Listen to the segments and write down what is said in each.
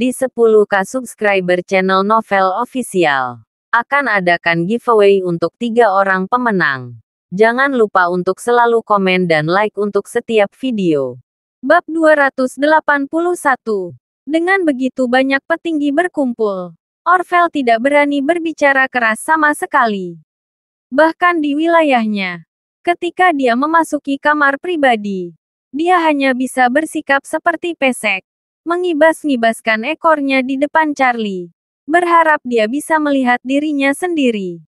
di 10k subscriber channel Novel Official. Akan adakan giveaway untuk tiga orang pemenang. Jangan lupa untuk selalu komen dan like untuk setiap video. Bab 281 Dengan begitu banyak petinggi berkumpul, Orvel tidak berani berbicara keras sama sekali. Bahkan di wilayahnya, ketika dia memasuki kamar pribadi, dia hanya bisa bersikap seperti pesek mengibas-ngibaskan ekornya di depan Charlie. Berharap dia bisa melihat dirinya sendiri.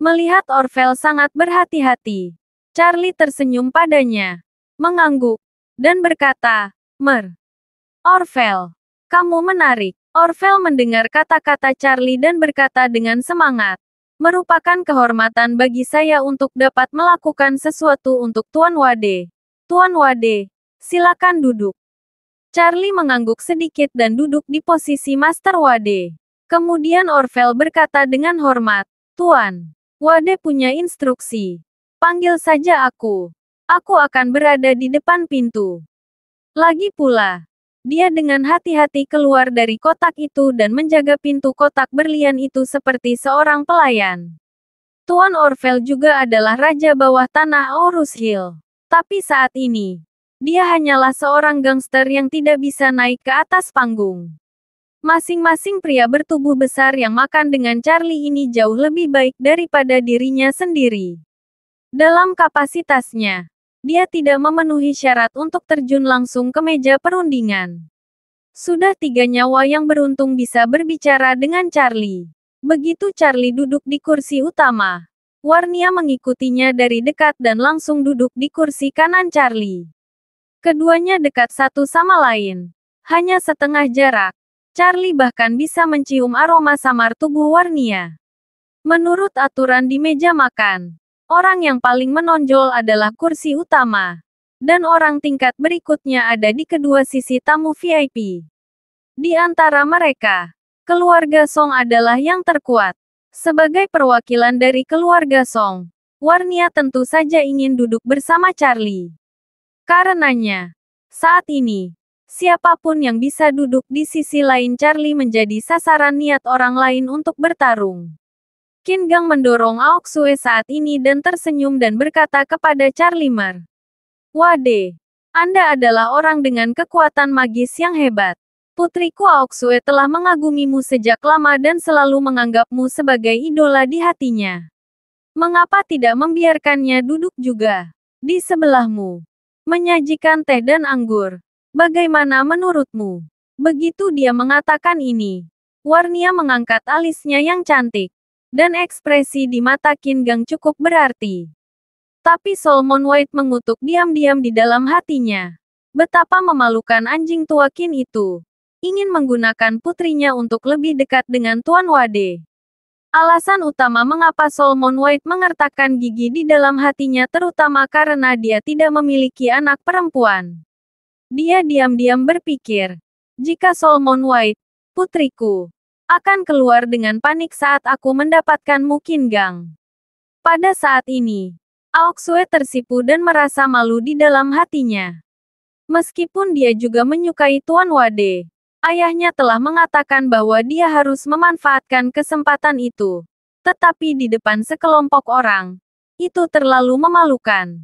Melihat Orvel sangat berhati-hati, Charlie tersenyum padanya, mengangguk, dan berkata, Mer. Orvel, kamu menarik. Orvel mendengar kata-kata Charlie dan berkata dengan semangat. Merupakan kehormatan bagi saya untuk dapat melakukan sesuatu untuk Tuan Wade. Tuan Wade, silakan duduk. Charlie mengangguk sedikit dan duduk di posisi Master Wade. Kemudian Orvel berkata dengan hormat, Tuan, Wade punya instruksi. Panggil saja aku. Aku akan berada di depan pintu. Lagi pula, dia dengan hati-hati keluar dari kotak itu dan menjaga pintu kotak berlian itu seperti seorang pelayan. Tuan Orvel juga adalah raja bawah tanah Aorus Hill. Tapi saat ini, dia hanyalah seorang gangster yang tidak bisa naik ke atas panggung. Masing-masing pria bertubuh besar yang makan dengan Charlie ini jauh lebih baik daripada dirinya sendiri. Dalam kapasitasnya, dia tidak memenuhi syarat untuk terjun langsung ke meja perundingan. Sudah tiga nyawa yang beruntung bisa berbicara dengan Charlie. Begitu Charlie duduk di kursi utama, Warnia mengikutinya dari dekat dan langsung duduk di kursi kanan Charlie. Keduanya dekat satu sama lain. Hanya setengah jarak. Charlie bahkan bisa mencium aroma samar tubuh Warnia. Menurut aturan di meja makan, orang yang paling menonjol adalah kursi utama. Dan orang tingkat berikutnya ada di kedua sisi tamu VIP. Di antara mereka, keluarga Song adalah yang terkuat. Sebagai perwakilan dari keluarga Song, Warnia tentu saja ingin duduk bersama Charlie. Karenanya, saat ini, siapapun yang bisa duduk di sisi lain Charlie menjadi sasaran niat orang lain untuk bertarung. Qin Gang mendorong Aok Sue saat ini dan tersenyum dan berkata kepada Charlie Mer. Wade, Anda adalah orang dengan kekuatan magis yang hebat. Putriku Aok Sue telah mengagumimu sejak lama dan selalu menganggapmu sebagai idola di hatinya. Mengapa tidak membiarkannya duduk juga di sebelahmu? Menyajikan teh dan anggur. Bagaimana menurutmu? Begitu dia mengatakan ini, Warnia mengangkat alisnya yang cantik. Dan ekspresi di mata Kinggang Gang cukup berarti. Tapi Solomon White mengutuk diam-diam di dalam hatinya. Betapa memalukan anjing tua Kin itu. Ingin menggunakan putrinya untuk lebih dekat dengan Tuan Wade. Alasan utama mengapa Solomon White mengertakkan gigi di dalam hatinya terutama karena dia tidak memiliki anak perempuan. Dia diam-diam berpikir, jika Solomon White, putriku, akan keluar dengan panik saat aku mendapatkan mungkin gang. Pada saat ini, Aoksue tersipu dan merasa malu di dalam hatinya. Meskipun dia juga menyukai Tuan Wade, Ayahnya telah mengatakan bahwa dia harus memanfaatkan kesempatan itu. Tetapi di depan sekelompok orang, itu terlalu memalukan.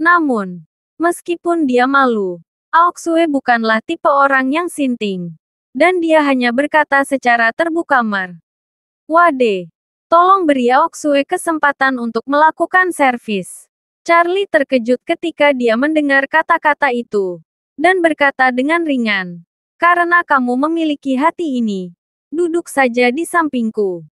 Namun, meskipun dia malu, Aoksue bukanlah tipe orang yang sinting. Dan dia hanya berkata secara terbuka mer. Wade, tolong beri Aoksue kesempatan untuk melakukan servis. Charlie terkejut ketika dia mendengar kata-kata itu. Dan berkata dengan ringan, karena kamu memiliki hati ini. Duduk saja di sampingku.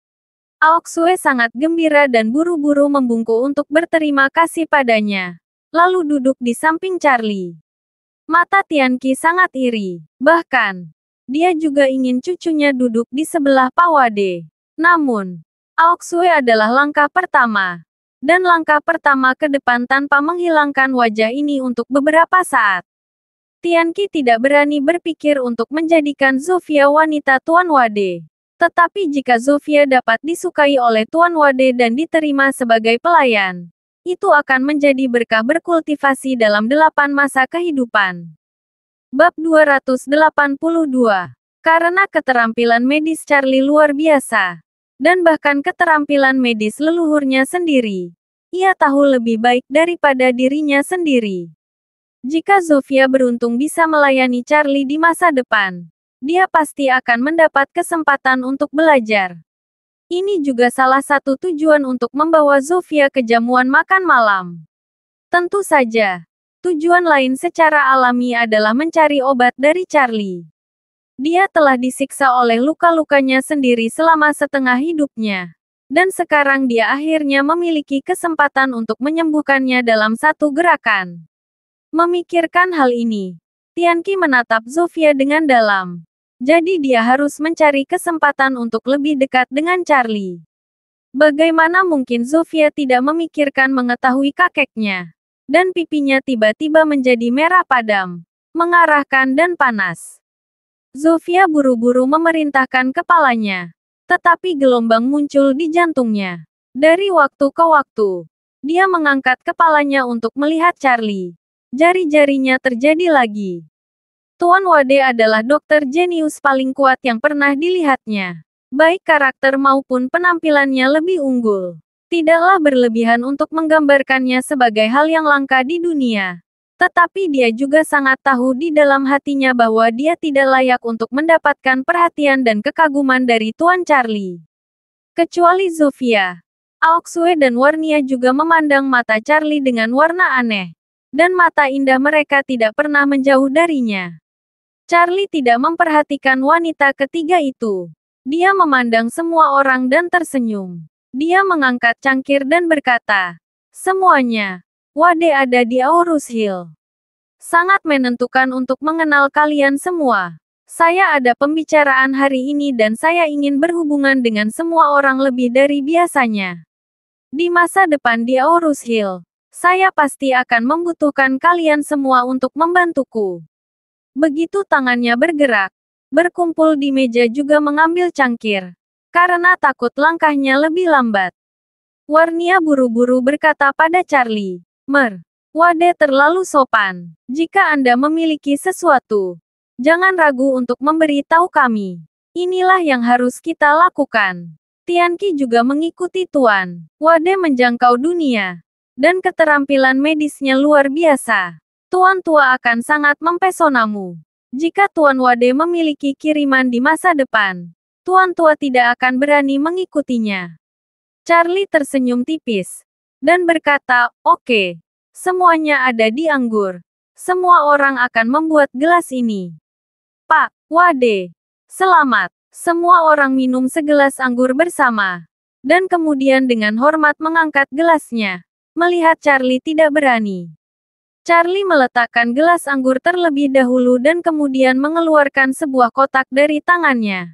Aok Sue sangat gembira dan buru-buru membungkuk untuk berterima kasih padanya. Lalu duduk di samping Charlie. Mata Tianqi sangat iri. Bahkan, dia juga ingin cucunya duduk di sebelah Pawade. Namun, Aok Sue adalah langkah pertama. Dan langkah pertama ke depan tanpa menghilangkan wajah ini untuk beberapa saat. Tianqi tidak berani berpikir untuk menjadikan Zofia wanita Tuan Wade. Tetapi jika Zofia dapat disukai oleh Tuan Wade dan diterima sebagai pelayan, itu akan menjadi berkah berkultivasi dalam delapan masa kehidupan. Bab 282 Karena keterampilan medis Charlie luar biasa, dan bahkan keterampilan medis leluhurnya sendiri, ia tahu lebih baik daripada dirinya sendiri. Jika Zofia beruntung bisa melayani Charlie di masa depan, dia pasti akan mendapat kesempatan untuk belajar. Ini juga salah satu tujuan untuk membawa Zofia ke jamuan makan malam. Tentu saja, tujuan lain secara alami adalah mencari obat dari Charlie. Dia telah disiksa oleh luka-lukanya sendiri selama setengah hidupnya. Dan sekarang dia akhirnya memiliki kesempatan untuk menyembuhkannya dalam satu gerakan. Memikirkan hal ini, Tianqi menatap Zofia dengan dalam. Jadi dia harus mencari kesempatan untuk lebih dekat dengan Charlie. Bagaimana mungkin Zofia tidak memikirkan mengetahui kakeknya? Dan pipinya tiba-tiba menjadi merah padam, mengarahkan dan panas. Zofia buru-buru memerintahkan kepalanya. Tetapi gelombang muncul di jantungnya. Dari waktu ke waktu, dia mengangkat kepalanya untuk melihat Charlie jari-jarinya terjadi lagi. Tuan Wade adalah dokter jenius paling kuat yang pernah dilihatnya. Baik karakter maupun penampilannya lebih unggul. Tidaklah berlebihan untuk menggambarkannya sebagai hal yang langka di dunia. Tetapi dia juga sangat tahu di dalam hatinya bahwa dia tidak layak untuk mendapatkan perhatian dan kekaguman dari Tuan Charlie. Kecuali Zofia, Aoksue dan Warnia juga memandang mata Charlie dengan warna aneh dan mata indah mereka tidak pernah menjauh darinya. Charlie tidak memperhatikan wanita ketiga itu. Dia memandang semua orang dan tersenyum. Dia mengangkat cangkir dan berkata, Semuanya, Wade ada di Aurus Hill. Sangat menentukan untuk mengenal kalian semua. Saya ada pembicaraan hari ini dan saya ingin berhubungan dengan semua orang lebih dari biasanya. Di masa depan di Aurus Hill, saya pasti akan membutuhkan kalian semua untuk membantuku. Begitu tangannya bergerak, berkumpul di meja juga mengambil cangkir. Karena takut langkahnya lebih lambat. Warnia buru-buru berkata pada Charlie, Mer, Wade terlalu sopan. Jika Anda memiliki sesuatu, jangan ragu untuk memberi tahu kami. Inilah yang harus kita lakukan. Tianqi juga mengikuti Tuan Wade menjangkau dunia. Dan keterampilan medisnya luar biasa. Tuan tua akan sangat mempesonamu. Jika Tuan Wade memiliki kiriman di masa depan, Tuan tua tidak akan berani mengikutinya. Charlie tersenyum tipis dan berkata, "Oke, okay, semuanya ada di anggur. Semua orang akan membuat gelas ini." Pak Wade, selamat. Semua orang minum segelas anggur bersama dan kemudian dengan hormat mengangkat gelasnya melihat Charlie tidak berani. Charlie meletakkan gelas anggur terlebih dahulu dan kemudian mengeluarkan sebuah kotak dari tangannya.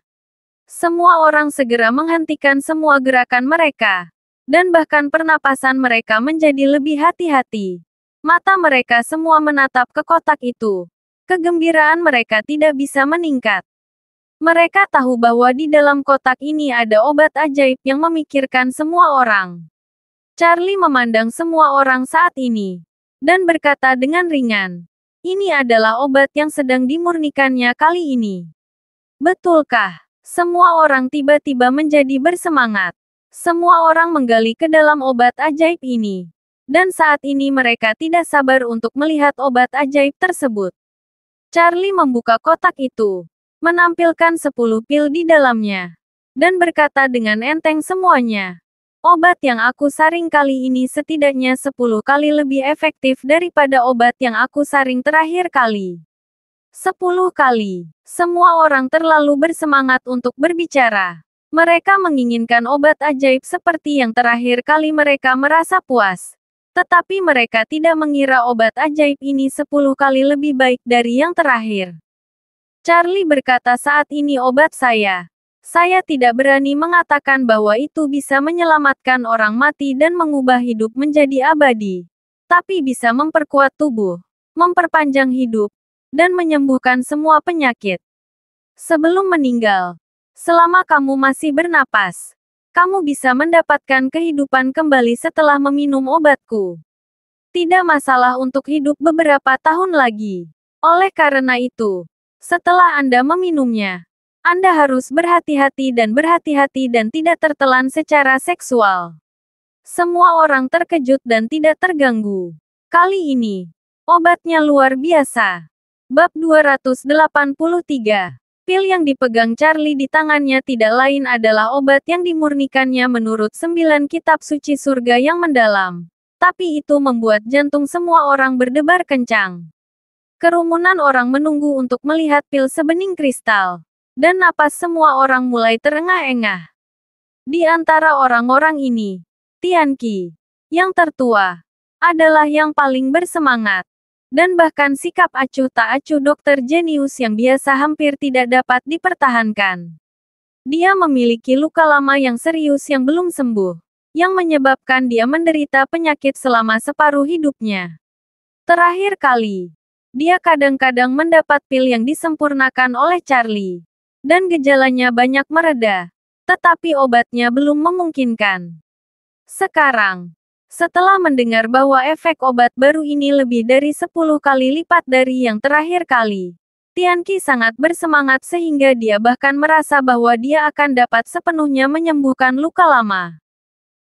Semua orang segera menghentikan semua gerakan mereka, dan bahkan pernapasan mereka menjadi lebih hati-hati. Mata mereka semua menatap ke kotak itu. Kegembiraan mereka tidak bisa meningkat. Mereka tahu bahwa di dalam kotak ini ada obat ajaib yang memikirkan semua orang. Charlie memandang semua orang saat ini dan berkata dengan ringan, "Ini adalah obat yang sedang dimurnikannya kali ini." Betulkah? Semua orang tiba-tiba menjadi bersemangat. Semua orang menggali ke dalam obat ajaib ini, dan saat ini mereka tidak sabar untuk melihat obat ajaib tersebut. Charlie membuka kotak itu, menampilkan 10 pil di dalamnya, dan berkata dengan enteng semuanya, Obat yang aku saring kali ini setidaknya 10 kali lebih efektif daripada obat yang aku saring terakhir kali. 10 kali. Semua orang terlalu bersemangat untuk berbicara. Mereka menginginkan obat ajaib seperti yang terakhir kali mereka merasa puas. Tetapi mereka tidak mengira obat ajaib ini 10 kali lebih baik dari yang terakhir. Charlie berkata saat ini obat saya, saya tidak berani mengatakan bahwa itu bisa menyelamatkan orang mati dan mengubah hidup menjadi abadi, tapi bisa memperkuat tubuh, memperpanjang hidup, dan menyembuhkan semua penyakit. Sebelum meninggal, selama kamu masih bernapas, kamu bisa mendapatkan kehidupan kembali setelah meminum obatku. Tidak masalah untuk hidup beberapa tahun lagi. Oleh karena itu, setelah Anda meminumnya, anda harus berhati-hati dan berhati-hati dan tidak tertelan secara seksual. Semua orang terkejut dan tidak terganggu. Kali ini, obatnya luar biasa. Bab 283 Pil yang dipegang Charlie di tangannya tidak lain adalah obat yang dimurnikannya menurut sembilan kitab suci surga yang mendalam. Tapi itu membuat jantung semua orang berdebar kencang. Kerumunan orang menunggu untuk melihat pil sebening kristal. Dan napas semua orang mulai terengah-engah. Di antara orang-orang ini, Tianqi, yang tertua, adalah yang paling bersemangat. Dan bahkan sikap acuh tak acuh dokter jenius yang biasa hampir tidak dapat dipertahankan. Dia memiliki luka lama yang serius yang belum sembuh, yang menyebabkan dia menderita penyakit selama separuh hidupnya. Terakhir kali, dia kadang-kadang mendapat pil yang disempurnakan oleh Charlie dan gejalanya banyak mereda, tetapi obatnya belum memungkinkan. Sekarang, setelah mendengar bahwa efek obat baru ini lebih dari 10 kali lipat dari yang terakhir kali, Tianqi sangat bersemangat sehingga dia bahkan merasa bahwa dia akan dapat sepenuhnya menyembuhkan luka lama.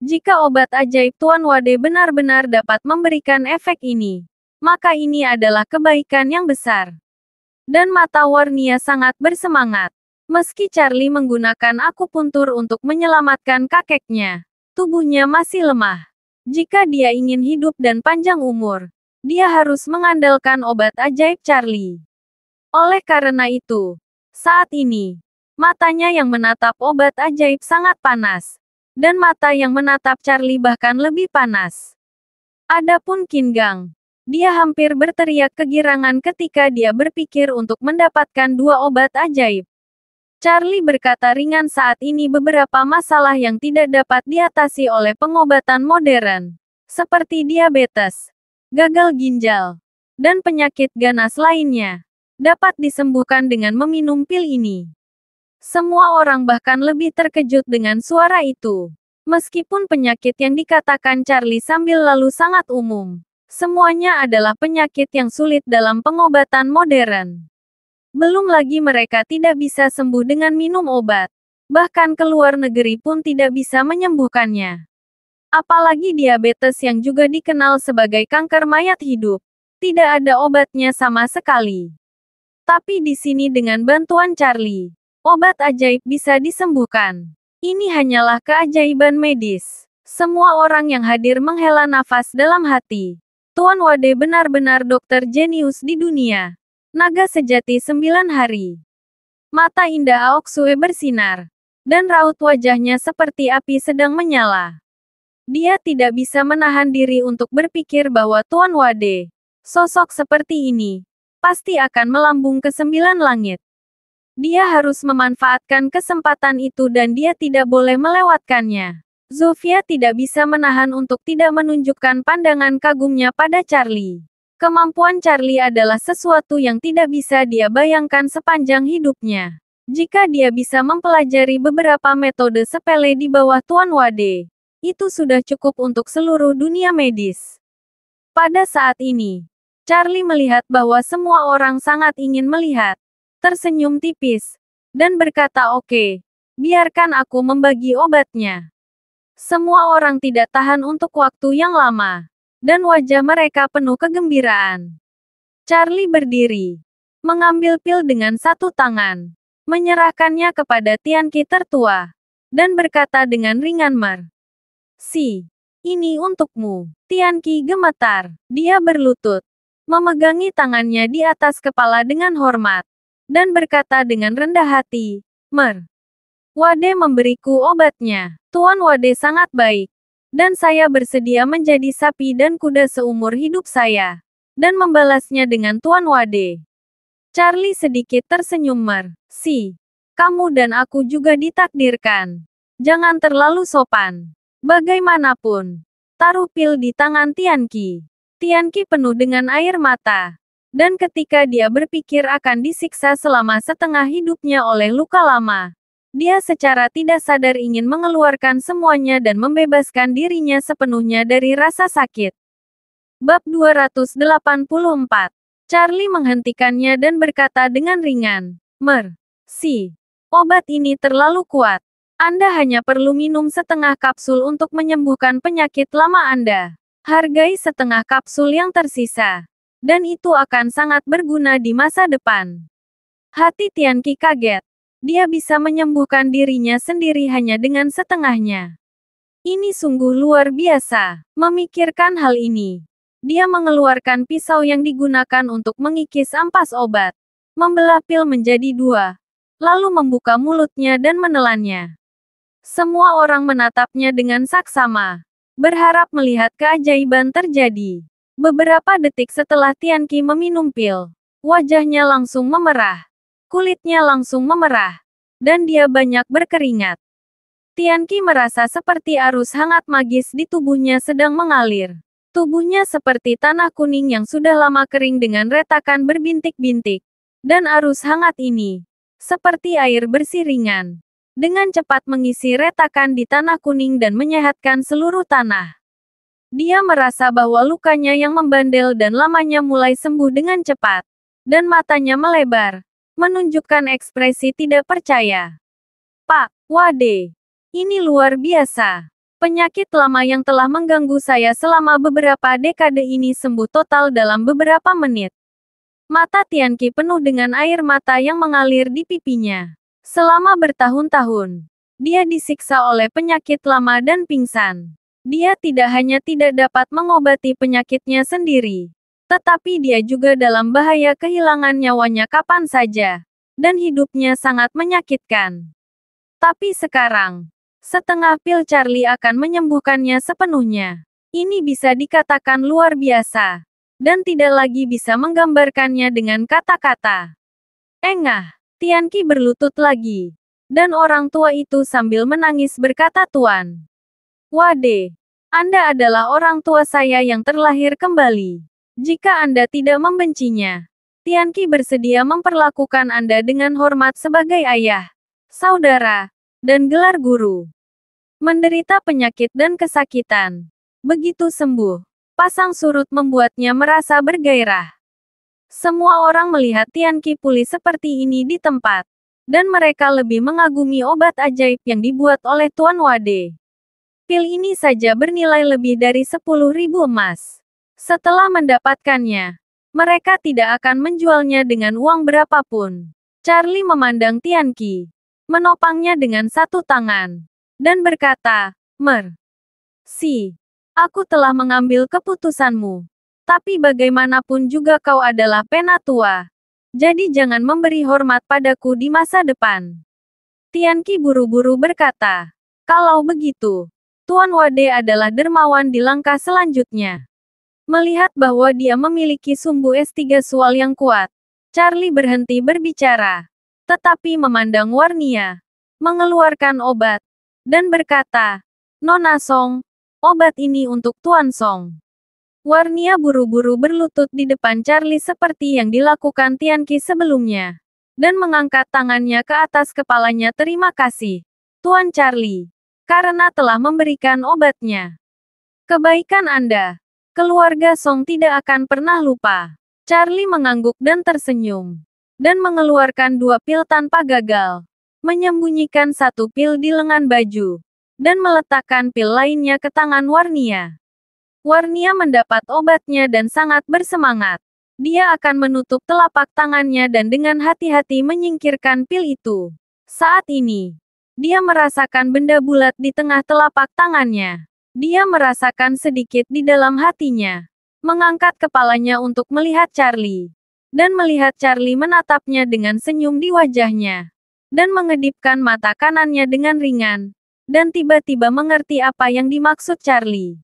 Jika obat ajaib Tuan Wade benar-benar dapat memberikan efek ini, maka ini adalah kebaikan yang besar. Dan mata Warnia sangat bersemangat. Meski Charlie menggunakan akupuntur untuk menyelamatkan kakeknya, tubuhnya masih lemah. Jika dia ingin hidup dan panjang umur, dia harus mengandalkan obat ajaib Charlie. Oleh karena itu, saat ini, matanya yang menatap obat ajaib sangat panas, dan mata yang menatap Charlie bahkan lebih panas. Adapun Kingang, dia hampir berteriak kegirangan ketika dia berpikir untuk mendapatkan dua obat ajaib. Charlie berkata ringan saat ini beberapa masalah yang tidak dapat diatasi oleh pengobatan modern, seperti diabetes, gagal ginjal, dan penyakit ganas lainnya, dapat disembuhkan dengan meminum pil ini. Semua orang bahkan lebih terkejut dengan suara itu. Meskipun penyakit yang dikatakan Charlie sambil lalu sangat umum, semuanya adalah penyakit yang sulit dalam pengobatan modern. Belum lagi mereka tidak bisa sembuh dengan minum obat. Bahkan ke luar negeri pun tidak bisa menyembuhkannya. Apalagi diabetes yang juga dikenal sebagai kanker mayat hidup. Tidak ada obatnya sama sekali. Tapi di sini dengan bantuan Charlie, obat ajaib bisa disembuhkan. Ini hanyalah keajaiban medis. Semua orang yang hadir menghela nafas dalam hati. Tuan Wade benar-benar dokter jenius di dunia naga sejati sembilan hari. Mata indah Aok Sue bersinar, dan raut wajahnya seperti api sedang menyala. Dia tidak bisa menahan diri untuk berpikir bahwa Tuan Wade, sosok seperti ini, pasti akan melambung ke sembilan langit. Dia harus memanfaatkan kesempatan itu dan dia tidak boleh melewatkannya. Zofia tidak bisa menahan untuk tidak menunjukkan pandangan kagumnya pada Charlie. Kemampuan Charlie adalah sesuatu yang tidak bisa dia bayangkan sepanjang hidupnya. Jika dia bisa mempelajari beberapa metode sepele di bawah Tuan Wade, itu sudah cukup untuk seluruh dunia medis. Pada saat ini, Charlie melihat bahwa semua orang sangat ingin melihat, tersenyum tipis, dan berkata oke, okay, biarkan aku membagi obatnya. Semua orang tidak tahan untuk waktu yang lama dan wajah mereka penuh kegembiraan. Charlie berdiri, mengambil pil dengan satu tangan, menyerahkannya kepada Tianqi tertua, dan berkata dengan ringan mer. Si, ini untukmu. Tianqi gemetar, dia berlutut, memegangi tangannya di atas kepala dengan hormat, dan berkata dengan rendah hati, Mer. Wade memberiku obatnya. Tuan Wade sangat baik. Dan saya bersedia menjadi sapi dan kuda seumur hidup saya. Dan membalasnya dengan Tuan Wade. Charlie sedikit tersenyum mer. Si, kamu dan aku juga ditakdirkan. Jangan terlalu sopan. Bagaimanapun, taruh pil di tangan Tianqi. Tianqi penuh dengan air mata. Dan ketika dia berpikir akan disiksa selama setengah hidupnya oleh luka lama, dia secara tidak sadar ingin mengeluarkan semuanya dan membebaskan dirinya sepenuhnya dari rasa sakit. Bab 284 Charlie menghentikannya dan berkata dengan ringan, Mer, si, obat ini terlalu kuat. Anda hanya perlu minum setengah kapsul untuk menyembuhkan penyakit lama Anda. Hargai setengah kapsul yang tersisa. Dan itu akan sangat berguna di masa depan. Hati Tianqi kaget. Dia bisa menyembuhkan dirinya sendiri hanya dengan setengahnya. Ini sungguh luar biasa. Memikirkan hal ini, dia mengeluarkan pisau yang digunakan untuk mengikis ampas obat, membelah pil menjadi dua, lalu membuka mulutnya dan menelannya. Semua orang menatapnya dengan saksama, berharap melihat keajaiban terjadi. Beberapa detik setelah Tianqi meminum pil, wajahnya langsung memerah. Kulitnya langsung memerah, dan dia banyak berkeringat. Tianqi merasa seperti arus hangat magis di tubuhnya sedang mengalir. Tubuhnya seperti tanah kuning yang sudah lama kering dengan retakan berbintik-bintik. Dan arus hangat ini, seperti air bersih ringan, dengan cepat mengisi retakan di tanah kuning dan menyehatkan seluruh tanah. Dia merasa bahwa lukanya yang membandel dan lamanya mulai sembuh dengan cepat, dan matanya melebar, menunjukkan ekspresi tidak percaya. Pak, Wade, ini luar biasa. Penyakit lama yang telah mengganggu saya selama beberapa dekade ini sembuh total dalam beberapa menit. Mata Tianqi penuh dengan air mata yang mengalir di pipinya. Selama bertahun-tahun, dia disiksa oleh penyakit lama dan pingsan. Dia tidak hanya tidak dapat mengobati penyakitnya sendiri, tetapi dia juga dalam bahaya kehilangan nyawanya kapan saja. Dan hidupnya sangat menyakitkan. Tapi sekarang, setengah pil Charlie akan menyembuhkannya sepenuhnya. Ini bisa dikatakan luar biasa. Dan tidak lagi bisa menggambarkannya dengan kata-kata. Engah, Tianqi berlutut lagi. Dan orang tua itu sambil menangis berkata Tuan. Wade, Anda adalah orang tua saya yang terlahir kembali. Jika Anda tidak membencinya, Tianqi bersedia memperlakukan Anda dengan hormat sebagai ayah, saudara, dan gelar guru. Menderita penyakit dan kesakitan. Begitu sembuh, pasang surut membuatnya merasa bergairah. Semua orang melihat Tianqi pulih seperti ini di tempat, dan mereka lebih mengagumi obat ajaib yang dibuat oleh Tuan Wade. Pil ini saja bernilai lebih dari 10.000 emas. Setelah mendapatkannya, mereka tidak akan menjualnya dengan uang berapapun. Charlie memandang Tianqi, menopangnya dengan satu tangan, dan berkata, Mer, si, aku telah mengambil keputusanmu. Tapi bagaimanapun juga kau adalah penatua. Jadi jangan memberi hormat padaku di masa depan. Tianqi buru-buru berkata, kalau begitu, Tuan Wade adalah dermawan di langkah selanjutnya. Melihat bahwa dia memiliki sumbu S3 sual yang kuat, Charlie berhenti berbicara, tetapi memandang Warnia, mengeluarkan obat, dan berkata, Nona Song, obat ini untuk Tuan Song. Warnia buru-buru berlutut di depan Charlie seperti yang dilakukan Tianqi sebelumnya, dan mengangkat tangannya ke atas kepalanya terima kasih, Tuan Charlie, karena telah memberikan obatnya. Kebaikan Anda. Keluarga Song tidak akan pernah lupa. Charlie mengangguk dan tersenyum. Dan mengeluarkan dua pil tanpa gagal. Menyembunyikan satu pil di lengan baju. Dan meletakkan pil lainnya ke tangan Warnia. Warnia mendapat obatnya dan sangat bersemangat. Dia akan menutup telapak tangannya dan dengan hati-hati menyingkirkan pil itu. Saat ini, dia merasakan benda bulat di tengah telapak tangannya. Dia merasakan sedikit di dalam hatinya. Mengangkat kepalanya untuk melihat Charlie. Dan melihat Charlie menatapnya dengan senyum di wajahnya. Dan mengedipkan mata kanannya dengan ringan. Dan tiba-tiba mengerti apa yang dimaksud Charlie.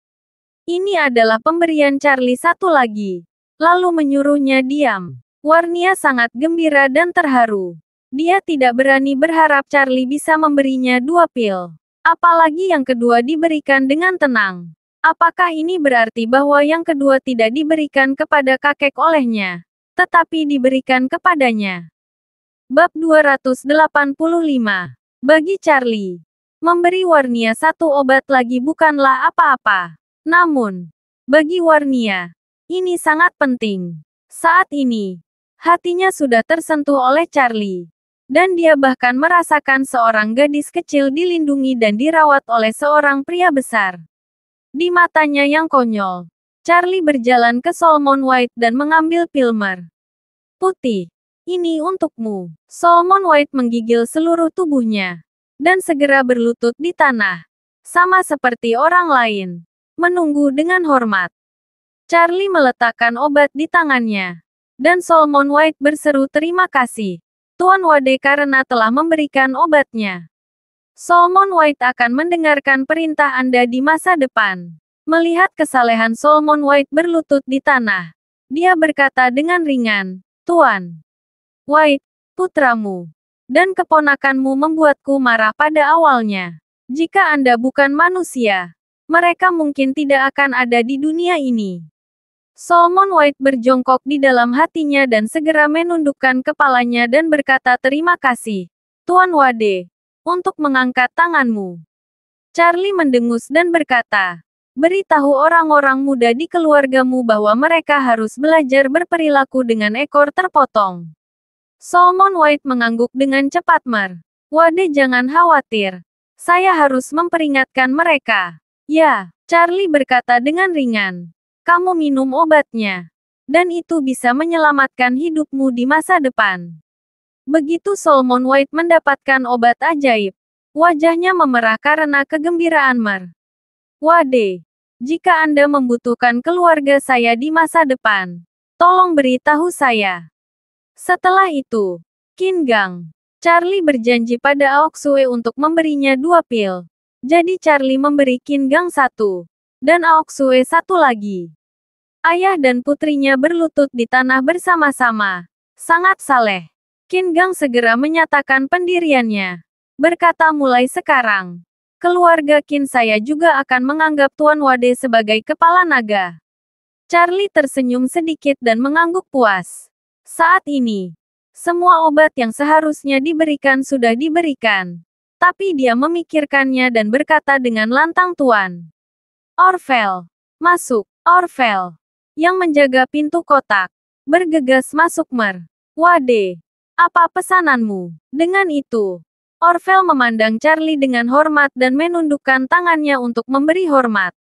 Ini adalah pemberian Charlie satu lagi. Lalu menyuruhnya diam. Warnia sangat gembira dan terharu. Dia tidak berani berharap Charlie bisa memberinya dua pil. Apalagi yang kedua diberikan dengan tenang. Apakah ini berarti bahwa yang kedua tidak diberikan kepada kakek olehnya, tetapi diberikan kepadanya? Bab 285 Bagi Charlie, memberi Warnia satu obat lagi bukanlah apa-apa. Namun, bagi Warnia, ini sangat penting. Saat ini, hatinya sudah tersentuh oleh Charlie dan dia bahkan merasakan seorang gadis kecil dilindungi dan dirawat oleh seorang pria besar. Di matanya yang konyol, Charlie berjalan ke Solomon White dan mengambil Pilmer. Putih, ini untukmu. Solomon White menggigil seluruh tubuhnya dan segera berlutut di tanah, sama seperti orang lain, menunggu dengan hormat. Charlie meletakkan obat di tangannya, dan Solomon White berseru terima kasih. Tuan Wade karena telah memberikan obatnya. Solomon White akan mendengarkan perintah Anda di masa depan. Melihat kesalehan Solomon White berlutut di tanah, dia berkata dengan ringan, Tuan White, putramu dan keponakanmu membuatku marah pada awalnya. Jika Anda bukan manusia, mereka mungkin tidak akan ada di dunia ini. Solomon White berjongkok di dalam hatinya dan segera menundukkan kepalanya dan berkata terima kasih, Tuan Wade, untuk mengangkat tanganmu. Charlie mendengus dan berkata, Beritahu orang-orang muda di keluargamu bahwa mereka harus belajar berperilaku dengan ekor terpotong. Solomon White mengangguk dengan cepat Mar. Wade jangan khawatir. Saya harus memperingatkan mereka. Ya, Charlie berkata dengan ringan kamu minum obatnya. Dan itu bisa menyelamatkan hidupmu di masa depan. Begitu Solomon White mendapatkan obat ajaib, wajahnya memerah karena kegembiraan Mer. Wade, jika Anda membutuhkan keluarga saya di masa depan, tolong beritahu saya. Setelah itu, Gang, Charlie berjanji pada Aok Aoksue untuk memberinya dua pil. Jadi Charlie memberi Gang satu dan Aok Sue satu lagi. Ayah dan putrinya berlutut di tanah bersama-sama. Sangat saleh. Qin Gang segera menyatakan pendiriannya. Berkata mulai sekarang. Keluarga Qin saya juga akan menganggap Tuan Wade sebagai kepala naga. Charlie tersenyum sedikit dan mengangguk puas. Saat ini, semua obat yang seharusnya diberikan sudah diberikan. Tapi dia memikirkannya dan berkata dengan lantang Tuan. Orvel, Masuk, Orvel, Yang menjaga pintu kotak. Bergegas masuk Mer. Wade. Apa pesananmu? Dengan itu, Orvel memandang Charlie dengan hormat dan menundukkan tangannya untuk memberi hormat.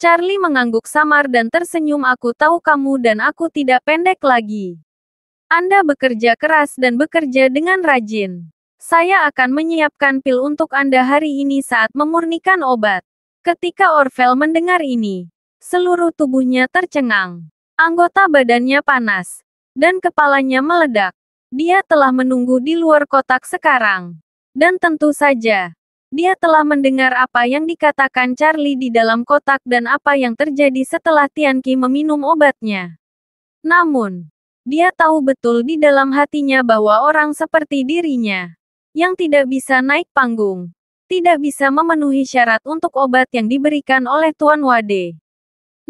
Charlie mengangguk samar dan tersenyum aku tahu kamu dan aku tidak pendek lagi. Anda bekerja keras dan bekerja dengan rajin. Saya akan menyiapkan pil untuk Anda hari ini saat memurnikan obat. Ketika Orvel mendengar ini, seluruh tubuhnya tercengang. Anggota badannya panas, dan kepalanya meledak. Dia telah menunggu di luar kotak sekarang. Dan tentu saja, dia telah mendengar apa yang dikatakan Charlie di dalam kotak dan apa yang terjadi setelah Tianqi meminum obatnya. Namun, dia tahu betul di dalam hatinya bahwa orang seperti dirinya, yang tidak bisa naik panggung, tidak bisa memenuhi syarat untuk obat yang diberikan oleh Tuan Wade.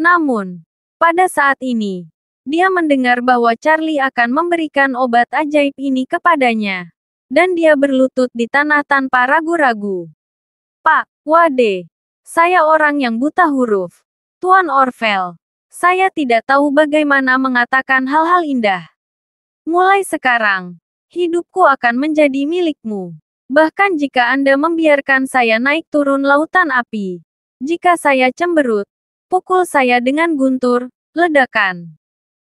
Namun, pada saat ini, dia mendengar bahwa Charlie akan memberikan obat ajaib ini kepadanya. Dan dia berlutut di tanah tanpa ragu-ragu. Pak, Wade, saya orang yang buta huruf. Tuan Orvel, saya tidak tahu bagaimana mengatakan hal-hal indah. Mulai sekarang, hidupku akan menjadi milikmu. Bahkan jika Anda membiarkan saya naik turun lautan api. Jika saya cemberut, pukul saya dengan guntur, ledakan.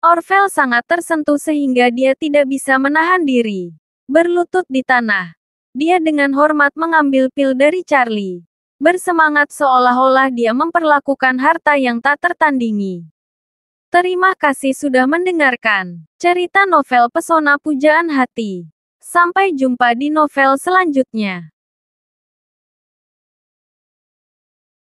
Orvel sangat tersentuh sehingga dia tidak bisa menahan diri. Berlutut di tanah. Dia dengan hormat mengambil pil dari Charlie. Bersemangat seolah-olah dia memperlakukan harta yang tak tertandingi. Terima kasih sudah mendengarkan cerita novel Pesona Pujaan Hati. Sampai jumpa di novel selanjutnya.